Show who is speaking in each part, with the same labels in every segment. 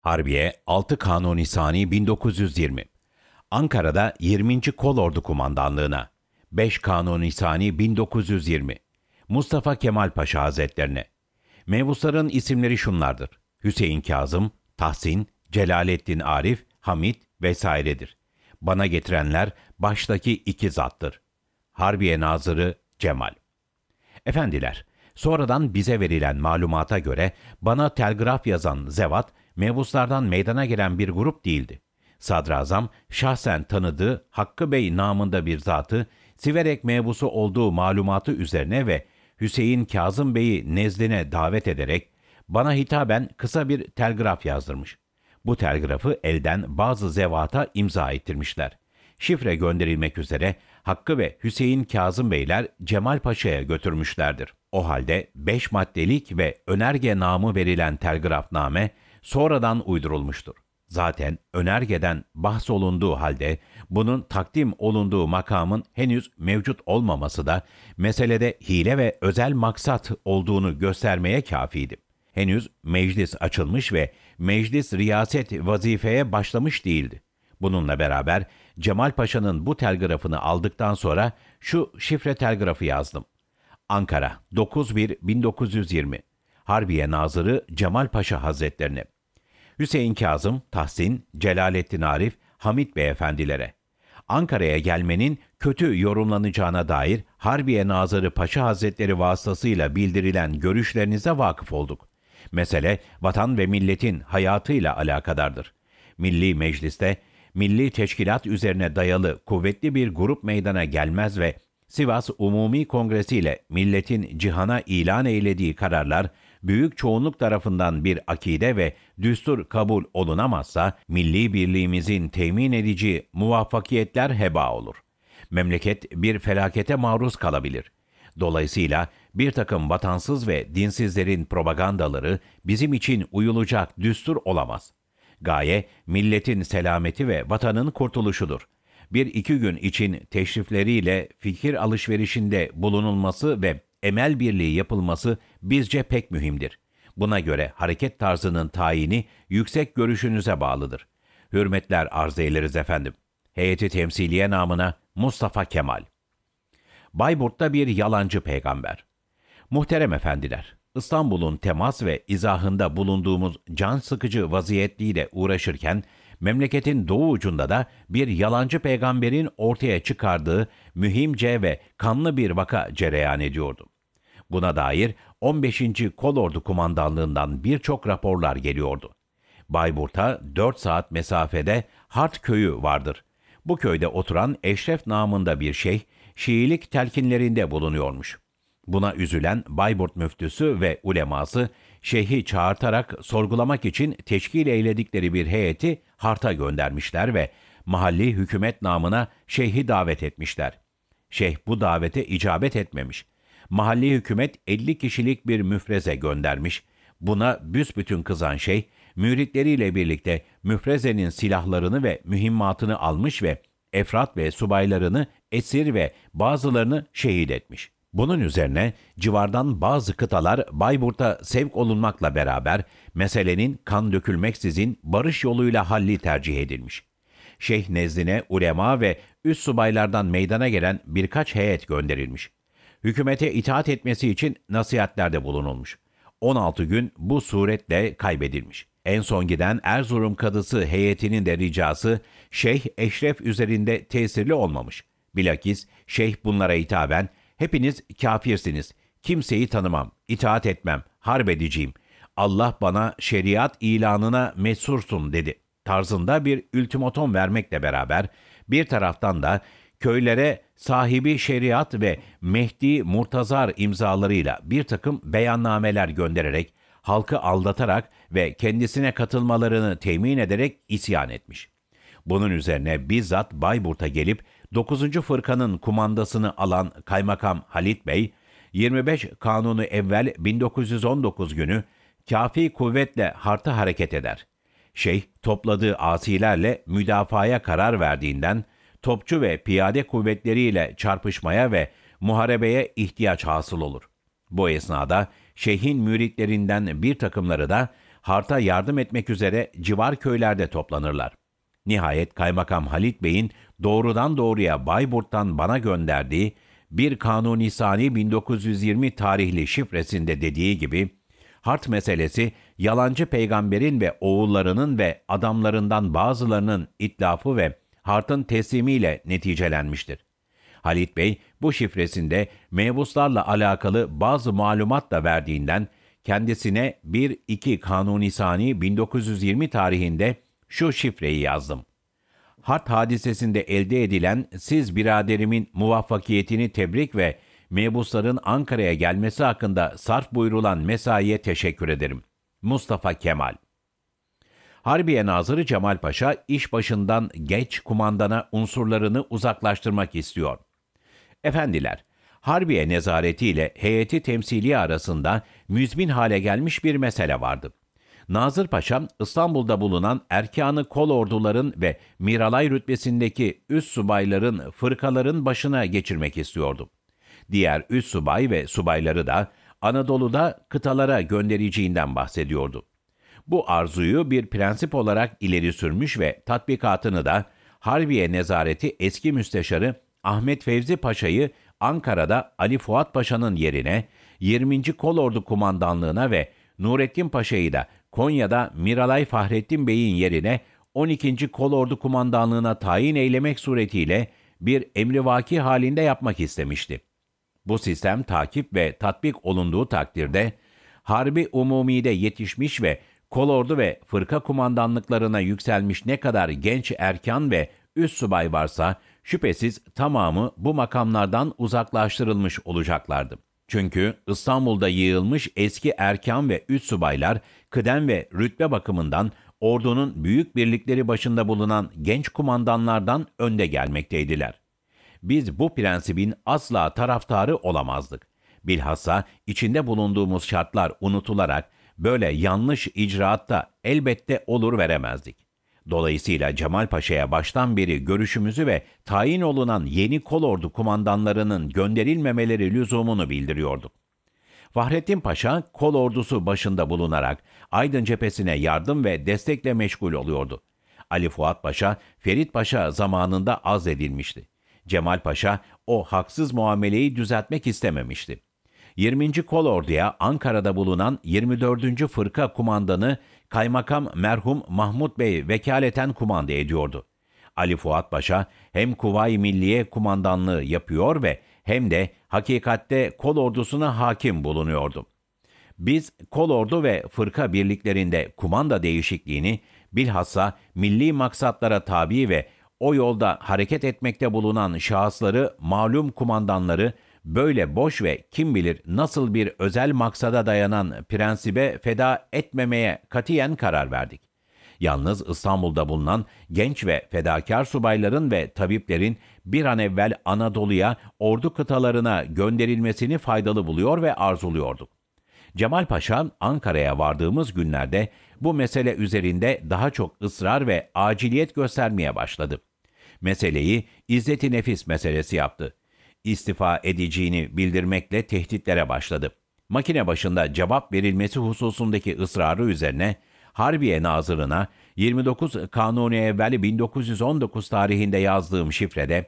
Speaker 1: Harbiye 6 Kanuni Sani 1920 Ankara'da 20. Kolordu Kumandanlığına 5 Kanuni Sani 1920 Mustafa Kemal Paşa Hazretlerine Mevusların isimleri şunlardır. Hüseyin Kazım, Tahsin, Celaleddin Arif, Hamit vesairedir. Bana getirenler baştaki iki zattır. Harbiye Nazırı Cemal. Efendiler, sonradan bize verilen malumata göre bana telgraf yazan Zevat, mebuslardan meydana gelen bir grup değildi. Sadrazam şahsen tanıdığı Hakkı Bey namında bir zatı Siverek mebusu olduğu malumatı üzerine ve Hüseyin Kazım Bey'i nezdine davet ederek bana hitaben kısa bir telgraf yazdırmış. Bu telgrafı elden bazı zevata imza ettirmişler. Şifre gönderilmek üzere Hakkı ve Hüseyin Kazım Beyler Cemal Paşa'ya götürmüşlerdir. O halde beş maddelik ve önerge namı verilen telgrafname sonradan uydurulmuştur. Zaten önergeden bahsolunduğu halde bunun takdim olunduğu makamın henüz mevcut olmaması da meselede hile ve özel maksat olduğunu göstermeye kafiydi. Henüz meclis açılmış ve meclis riyaset vazifeye başlamış değildi. Bununla beraber Cemal Paşa'nın bu telgrafını aldıktan sonra şu şifre telgrafı yazdım. Ankara 91 1920 Harbiye Nazırı Cemal Paşa Hazretlerine, Hüseyin Kazım, Tahsin, Celalettin Arif, Hamit Beyefendilere, Ankara'ya gelmenin kötü yorumlanacağına dair Harbiye Nazırı Paşa Hazretleri vasıtasıyla bildirilen görüşlerinize vakıf olduk. Mesele vatan ve milletin hayatıyla alakadardır. Milli Meclis'te milli teşkilat üzerine dayalı kuvvetli bir grup meydana gelmez ve Sivas Umumi Kongresi ile milletin cihana ilan eylediği kararlar büyük çoğunluk tarafından bir akide ve düstur kabul olunamazsa milli birliğimizin temin edici muvaffakiyetler heba olur. Memleket bir felakete maruz kalabilir. Dolayısıyla bir takım vatansız ve dinsizlerin propagandaları bizim için uyulacak düstur olamaz. Gaye milletin selameti ve vatanın kurtuluşudur. Bir iki gün için teşrifleriyle fikir alışverişinde bulunulması ve emel birliği yapılması bizce pek mühimdir. Buna göre hareket tarzının tayini yüksek görüşünüze bağlıdır. Hürmetler arz ederiz efendim. Heyeti temsiliye namına Mustafa Kemal. Bayburt'ta bir yalancı peygamber. Muhterem efendiler, İstanbul'un temas ve izahında bulunduğumuz can sıkıcı vaziyetliyle uğraşırken memleketin doğu ucunda da bir yalancı peygamberin ortaya çıkardığı mühimce ve kanlı bir vaka cereyan ediyordu. Buna dair 15. Kolordu Kumandanlığından birçok raporlar geliyordu. Bayburt'a 4 saat mesafede Hart köyü vardır. Bu köyde oturan Eşref namında bir şeyh, Şiilik telkinlerinde bulunuyormuş. Buna üzülen Bayburt müftüsü ve uleması, şeyhi çağırtarak sorgulamak için teşkil eyledikleri bir heyeti harta göndermişler ve mahalli hükümet namına şeyhi davet etmişler. Şeyh bu davete icabet etmemiş. Mahalli hükümet 50 kişilik bir müfreze göndermiş. Buna büsbütün kızan şeyh, müritleriyle birlikte müfrezenin silahlarını ve mühimmatını almış ve Efrat ve subaylarını esir ve bazılarını şehit etmiş.'' Bunun üzerine civardan bazı kıtalar Bayburt'a sevk olunmakla beraber meselenin kan dökülmeksizin barış yoluyla halli tercih edilmiş. Şeyh nezdine ulema ve üst subaylardan meydana gelen birkaç heyet gönderilmiş. Hükümete itaat etmesi için nasihatlerde bulunulmuş. 16 gün bu suretle kaybedilmiş. En son giden Erzurum kadısı heyetinin de ricası Şeyh Eşref üzerinde tesirli olmamış. Bilakis Şeyh bunlara hitaben Hepiniz kafirsiniz. Kimseyi tanımam, itaat etmem, harp Allah bana şeriat ilanına mesursun dedi. Tarzında bir ultimatom vermekle beraber bir taraftan da köylere sahibi şeriat ve Mehdi Murtazar imzalarıyla bir takım beyannameler göndererek, halkı aldatarak ve kendisine katılmalarını temin ederek isyan etmiş. Bunun üzerine bizzat Bayburt'a gelip 9. Fırkanın kumandasını alan Kaymakam Halit Bey, 25 Kanunu evvel 1919 günü kafi kuvvetle harta hareket eder. Şeyh topladığı asilerle müdafaya karar verdiğinden topçu ve piyade kuvvetleriyle çarpışmaya ve muharebeye ihtiyaç hasıl olur. Bu esnada şeyhin müritlerinden bir takımları da harta yardım etmek üzere civar köylerde toplanırlar. Nihayet Kaymakam Halit Bey'in doğrudan doğruya Bayburt'tan bana gönderdiği bir Kanun Sani 1920 tarihli şifresinde dediği gibi Hart meselesi yalancı peygamberin ve oğullarının ve adamlarından bazılarının itlafı ve Hart'ın teslimiyle neticelenmiştir. Halit Bey bu şifresinde mevuslarla alakalı bazı malumat da verdiğinden kendisine 1-2 Kanun Sani 1920 tarihinde şu şifreyi yazdım. Harp hadisesinde elde edilen siz biraderimin muvaffakiyetini tebrik ve mebusların Ankara'ya gelmesi hakkında sarf buyurulan mesaiye teşekkür ederim. Mustafa Kemal Harbiye Nazırı Cemal Paşa iş başından geç kumandana unsurlarını uzaklaştırmak istiyor. Efendiler, Harbiye nezaretiyle heyeti temsili arasında müzmin hale gelmiş bir mesele vardı. Nazır Paşam İstanbul'da bulunan erkanı kol orduların ve miralay rütbesindeki üst subayların fırkaların başına geçirmek istiyordu. Diğer üst subay ve subayları da Anadolu'da kıtalara göndereceğinden bahsediyordu. Bu arzuyu bir prensip olarak ileri sürmüş ve tatbikatını da Harbiye Nezareti eski müsteşarı Ahmet Fevzi Paşa'yı Ankara'da Ali Fuat Paşa'nın yerine 20. Kolordu Kumandanlığına ve Nurettin Paşa'yı da Konya'da Miralay Fahrettin Bey'in yerine 12. Kolordu Kumandanlığına tayin eylemek suretiyle bir emrivaki halinde yapmak istemişti. Bu sistem takip ve tatbik olunduğu takdirde Harbi Umumi'de yetişmiş ve kolordu ve fırka kumandanlıklarına yükselmiş ne kadar genç erkan ve üst subay varsa şüphesiz tamamı bu makamlardan uzaklaştırılmış olacaklardı. Çünkü İstanbul'da yığılmış eski erkan ve üst subaylar kıdem ve rütbe bakımından ordunun büyük birlikleri başında bulunan genç kumandanlardan önde gelmekteydiler. Biz bu prensibin asla taraftarı olamazdık. Bilhassa içinde bulunduğumuz şartlar unutularak böyle yanlış icraatta elbette olur veremezdik. Dolayısıyla Cemal Paşa'ya baştan beri görüşümüzü ve tayin olunan yeni kolordu kumandanlarının gönderilmemeleri lüzumunu bildiriyorduk. Fahrettin Paşa kol ordusu başında bulunarak Aydın cephesine yardım ve destekle meşgul oluyordu. Ali Fuat Paşa, Ferit Paşa zamanında az edilmişti. Cemal Paşa o haksız muameleyi düzeltmek istememişti. 20. Kol orduya Ankara'da bulunan 24. Fırka Kumandanı kaymakam merhum Mahmut Bey vekaleten kumanda ediyordu. Ali Fuat Paşa hem Kuvayi Milliye kumandanlığı yapıyor ve hem de hakikatte kol ordusuna hakim bulunuyordu. Biz kol ordu ve fırka birliklerinde kumanda değişikliğini bilhassa milli maksatlara tabi ve o yolda hareket etmekte bulunan şahısları, malum kumandanları böyle boş ve kim bilir nasıl bir özel maksada dayanan prensibe feda etmemeye katiyen karar verdik. Yalnız İstanbul'da bulunan genç ve fedakar subayların ve tabiplerin bir an evvel Anadolu'ya, ordu kıtalarına gönderilmesini faydalı buluyor ve arzuluyorduk. Cemal Paşa Ankara'ya vardığımız günlerde bu mesele üzerinde daha çok ısrar ve aciliyet göstermeye başladı. Meseleyi İzzet-i Nefis meselesi yaptı istifa edeceğini bildirmekle tehditlere başladı. Makine başında cevap verilmesi hususundaki ısrarı üzerine Harbiye Nazırı'na 29 Kanuni evveli 1919 tarihinde yazdığım şifrede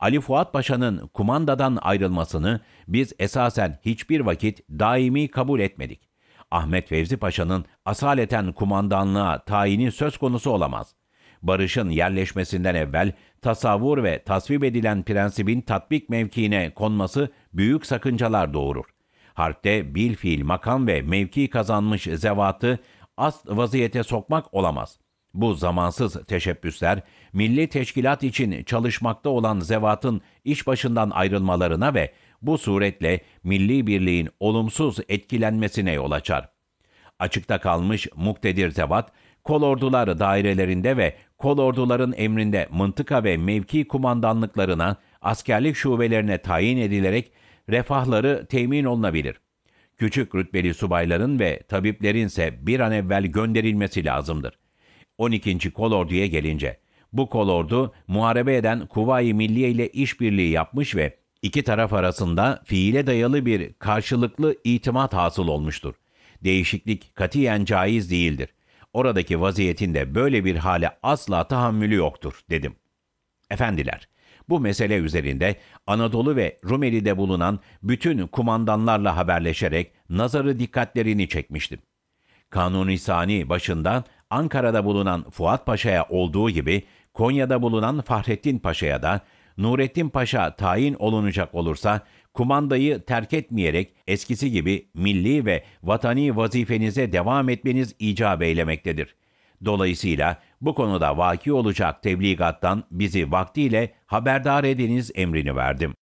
Speaker 1: Ali Fuat Paşa'nın kumandadan ayrılmasını biz esasen hiçbir vakit daimi kabul etmedik. Ahmet Fevzi Paşa'nın asaleten kumandanlığa tayini söz konusu olamaz barışın yerleşmesinden evvel tasavvur ve tasvip edilen prensibin tatbik mevkiine konması büyük sakıncalar doğurur. Harpte bil fiil makam ve mevki kazanmış zevatı ast vaziyete sokmak olamaz. Bu zamansız teşebbüsler, milli teşkilat için çalışmakta olan zevatın iş başından ayrılmalarına ve bu suretle milli birliğin olumsuz etkilenmesine yol açar. Açıkta kalmış muktedir zevat, kolordular dairelerinde ve kolorduların emrinde mıntıka ve mevki kumandanlıklarına, askerlik şubelerine tayin edilerek refahları temin olunabilir. Küçük rütbeli subayların ve tabiplerin ise bir an evvel gönderilmesi lazımdır. 12. Kolordu'ya gelince, bu kolordu muharebe eden Kuvayi Milliye ile işbirliği yapmış ve iki taraf arasında fiile dayalı bir karşılıklı itimat hasıl olmuştur. Değişiklik katiyen caiz değildir oradaki vaziyetinde böyle bir hale asla tahammülü yoktur dedim. Efendiler, bu mesele üzerinde Anadolu ve Rumeli'de bulunan bütün kumandanlarla haberleşerek nazarı dikkatlerini çekmiştim. Kanuni Sani başından Ankara'da bulunan Fuat Paşa'ya olduğu gibi Konya'da bulunan Fahrettin Paşa'ya da Nurettin Paşa tayin olunacak olursa kumandayı terk etmeyerek eskisi gibi milli ve vatani vazifenize devam etmeniz icap eylemektedir. Dolayısıyla bu konuda vaki olacak tebligattan bizi vaktiyle haberdar ediniz emrini verdim.